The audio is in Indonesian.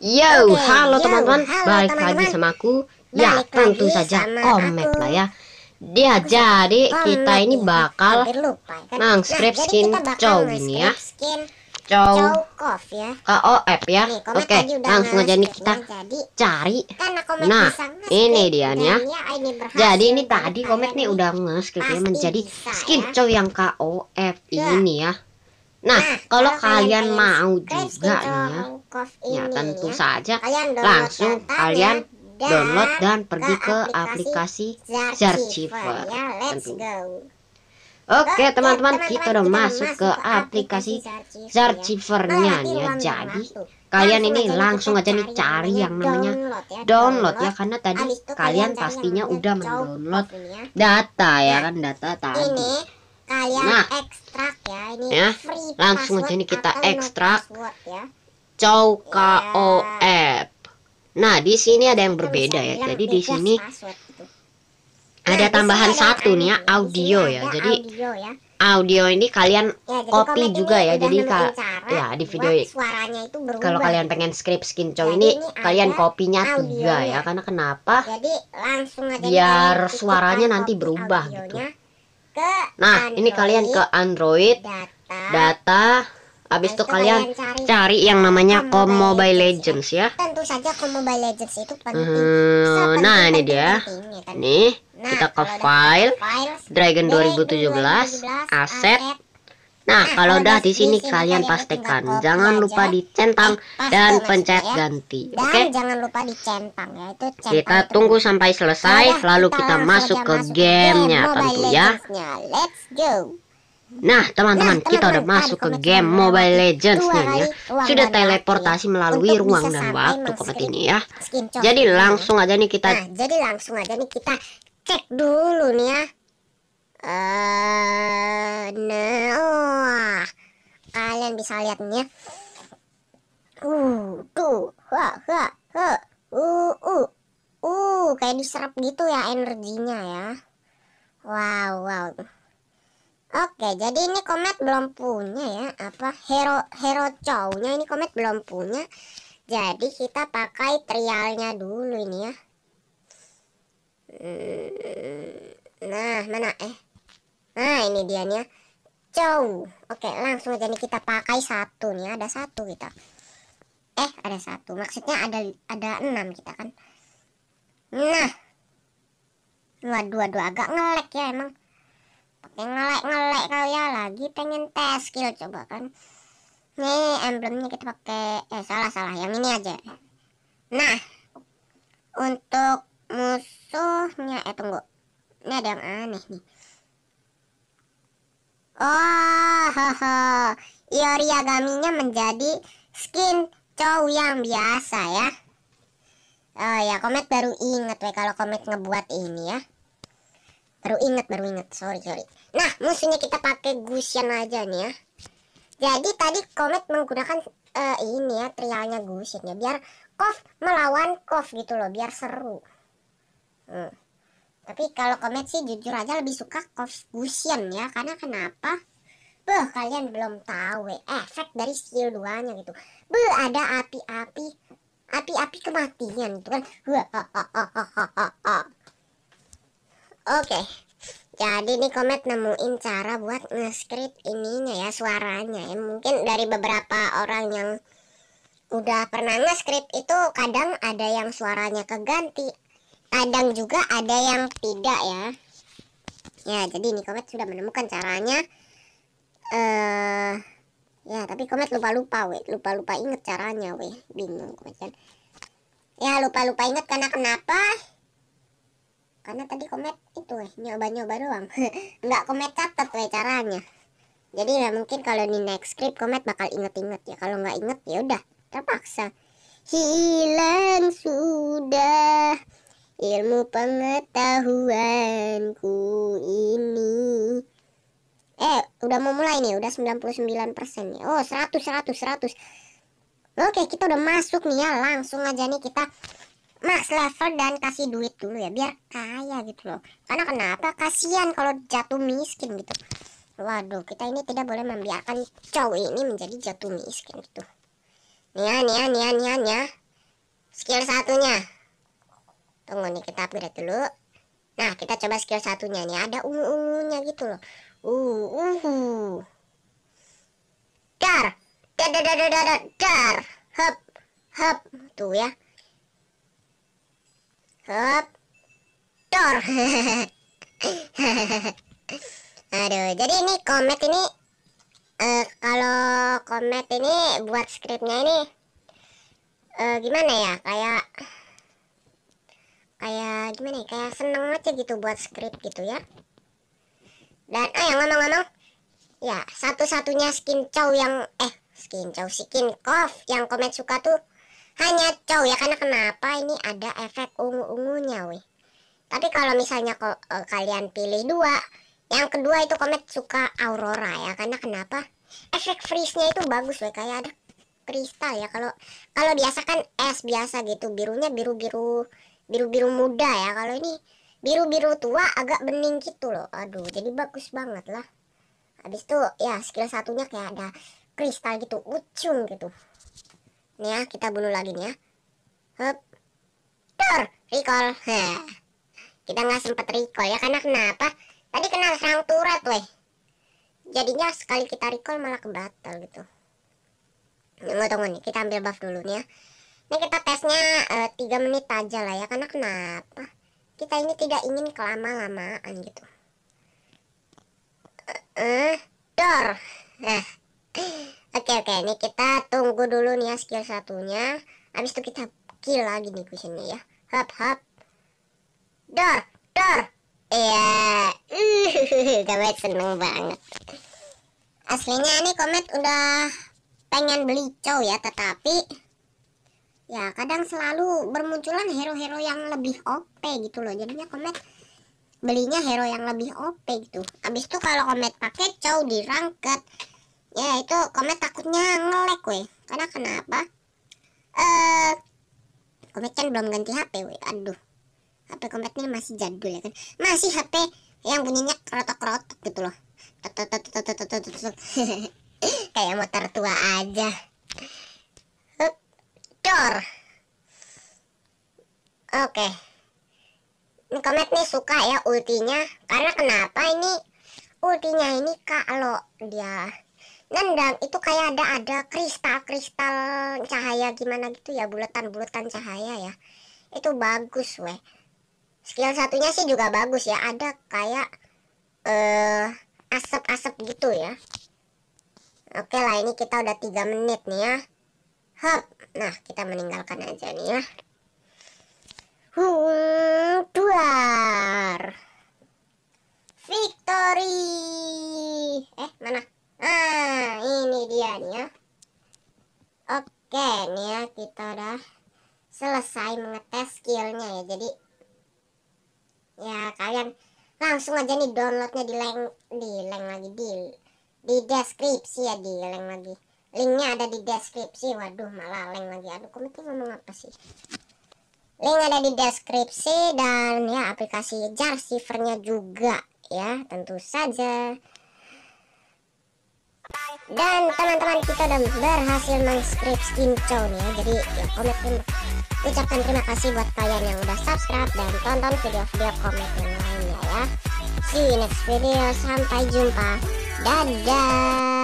Yo, halo teman-teman, balik teman -teman. lagi sama aku. Ya, balik ya, tentu saja komet lah ya. Dia aku jadi kita ini bakal nang ya script nah, nah skin cow ini ya. Cow ya. F ya. Oke, okay, langsung aja nih kita jadi, cari. Nah, ini dia nih ya. ya jadi ini tadi komet nih udah nge scriptnya menjadi skin cow yang KOF ini ya. Nah, nah, kalau kalian, mau juga nih ya, ya tentu ya. saja kalian langsung kalian download dan pergi ke aplikasi Zarchiver. Ya, tentu. Oke teman-teman kita udah masuk ke aplikasi Zarchivernya nih ya. Jadi kalian ini langsung aja nih cari yang namanya ya. download ya karena tadi kalian pastinya udah mendownload ya. data ya nah, kan data tadi kalian nah, ekstrak ya ini ya, free langsung aja nih kita ekstrak no password, ya. app. Ya. Nah di sini ada yang berbeda ya. Jadi di nah, sini ada tambahan satu nih ya audio ya. Jadi audio, ya. audio ini kalian ya, copy juga ya. Jadi kalau ya di video ya. Kalau kalian gitu. pengen script skin cow ini, ini kalian kopinya juga ya. Karena kenapa? Jadi langsung aja biar suaranya nanti berubah gitu ke Nah, Android, ini kalian ke Android data, data Habis itu kalian, cari, cari yang namanya Com Mobile Legends, ya. Legends ya. Tentu saja Com Mobile Legends itu penting. Hmm, Sepenting, nah, ini dia. Penting, ya kan? Nih, nah, kita ke file, file Dragon 2017, 2017 aset, aset Nah, eh, kalau udah di sini kalian pastikan jangan lupa dicentang eh, dan pencet ya. ganti. Oke? Jangan lupa dicentang ya. Itu centang. Kita tunggu sampai selesai lalu kita masuk ke gamenya tentu ya. Let's go. Nah, teman-teman, nah, kita udah masuk ke game Mobile Legends nih ya. Sudah ya. teleportasi melalui ruang dan waktu kompet ini ya. Jadi ya. langsung aja nih kita Nah, jadi langsung aja nih kita cek dulu nih ya Eh, nah kalian bisa lihatnya uh tuh ha ha uh, uh, uh kayak diserap gitu ya energinya ya wow wow Oke, jadi ini Komet belum punya ya apa hero hero cownya ini Komet belum punya. Jadi kita pakai trialnya dulu ini ya. Hmm, nah, mana eh nah ini dia nih jauh oke langsung aja nih kita pakai satu nih ada satu kita eh ada satu maksudnya ada ada enam kita kan nah dua dua agak ngelek ya emang pakai ngelek ngelek kali ya lagi pengen tes skill coba kan nih emblemnya kita pakai eh salah salah yang ini aja nah untuk musuhnya eh tunggu ini ada yang aneh nih Oh, ah, iori Yoriagaminya menjadi skin cow yang biasa ya. Oh ya, Komet baru inget weh kalau Komet ngebuat ini ya. Baru inget, baru inget. Sorry, sorry. Nah, musuhnya kita pakai Gusian aja nih ya. Jadi tadi Komet menggunakan uh, ini ya, trialnya Gusian ya. Biar Kof melawan Kof gitu loh, biar seru. Hmm tapi kalau komet sih jujur aja lebih suka Confusion ya karena kenapa Beuh, kalian belum tahu eh, efek dari skill duanya gitu. Beuh, ada api-api api-api kematian gitu kan. Oh, oh, oh, Oke. Okay. Jadi nih Komet nemuin cara buat nge-script ininya ya suaranya ya. Mungkin dari beberapa orang yang udah pernah nge-script itu kadang ada yang suaranya keganti, kadang juga ada yang tidak ya ya jadi ini komet sudah menemukan caranya eh uh, ya tapi komet lupa-lupa weh lupa-lupa inget caranya weh bingung komet kan ya lupa-lupa inget karena kenapa karena tadi komet itu weh nyoba-nyoba doang nggak komet catat weh caranya jadi ya mungkin kalau di next script komet bakal inget-inget ya kalau nggak inget ya udah terpaksa hilang sudah ilmu pengetahuanku ini eh udah mau mulai nih udah 99% nih oh 100 100 100 oke kita udah masuk nih ya langsung aja nih kita max level dan kasih duit dulu ya biar kaya gitu loh karena kenapa kasihan kalau jatuh miskin gitu waduh kita ini tidak boleh membiarkan cowok ini menjadi jatuh miskin gitu nih ya nih ya nih ya nih ya, ya. skill satunya tunggu nih kita upgrade dulu nah kita coba skill satunya nih ada ungu-ungunya gitu loh uh uhu dar dar dar dar dar dar, dar. hep tuh ya hep dor aduh jadi ini komet ini uh, kalau komet ini buat skripnya ini uh, gimana ya kayak kayak gimana ya kayak seneng aja gitu buat script gitu ya dan eh yang ngomong-ngomong ya satu-satunya skin cow yang eh skin cow skin cough yang komen suka tuh hanya cow ya karena kenapa ini ada efek ungu-ungunya weh tapi kalau misalnya kok eh, kalian pilih dua yang kedua itu komet suka aurora ya karena kenapa efek freeze-nya itu bagus weh kayak ada kristal ya kalau kalau biasa kan es biasa gitu birunya biru biru biru-biru muda ya kalau ini biru-biru tua agak bening gitu loh aduh jadi bagus banget lah habis itu ya skill satunya kayak ada kristal gitu ucung gitu nih ya kita bunuh lagi nih ya hop tur recall Heh. kita nggak sempet recall ya karena kenapa tadi kena serang turret weh jadinya sekali kita recall malah ke kebatal gitu tunggu tunggu nih kita ambil buff dulu nih ya ini kita tesnya eh, tiga 3 menit aja lah ya karena kenapa kita ini tidak ingin kelama-lamaan gitu eh, dor nah oke oke okay. ini kita tunggu dulu nih ya skill satunya habis itu kita kill lagi nih cushionnya ya hop hop dor dor iya Gak baik seneng banget aslinya ini komet udah pengen beli cow ya tetapi ya kadang selalu bermunculan hero-hero yang lebih OP gitu loh jadinya komet belinya hero yang lebih OP gitu abis itu kalau komet pakai cow di rangket ya itu komet takutnya ngelek weh karena kenapa eh komet kan belum ganti HP weh aduh HP komet ini masih jadul ya kan masih HP yang bunyinya kerotok-kerotok gitu loh kayak motor tua aja bocor. oke okay. Komet nih suka ya ultinya karena kenapa ini ultinya ini kalau dia nendang itu kayak ada ada kristal-kristal cahaya gimana gitu ya bulatan-bulatan cahaya ya itu bagus weh skill satunya sih juga bagus ya ada kayak eh, asap-asap gitu ya oke lah ini kita udah 3 menit nih ya hop nah kita meninggalkan aja nih ya hmm, duar victory eh mana ah ini dia nih ya oke nih ya kita udah selesai mengetes skillnya ya jadi ya kalian langsung aja nih downloadnya di link di link lagi di di deskripsi ya di link lagi Linknya ada di deskripsi. Waduh, malah link lagi. Aduh, komiknya ngomong apa sih? Link ada di deskripsi dan ya aplikasi jar sifernya juga ya, tentu saja. Dan teman-teman kita udah berhasil meng skin show nih ya. Jadi ya ucapkan terima kasih buat kalian yang udah subscribe dan tonton video-video komik yang lainnya ya. See you next video. Sampai jumpa. Dadah.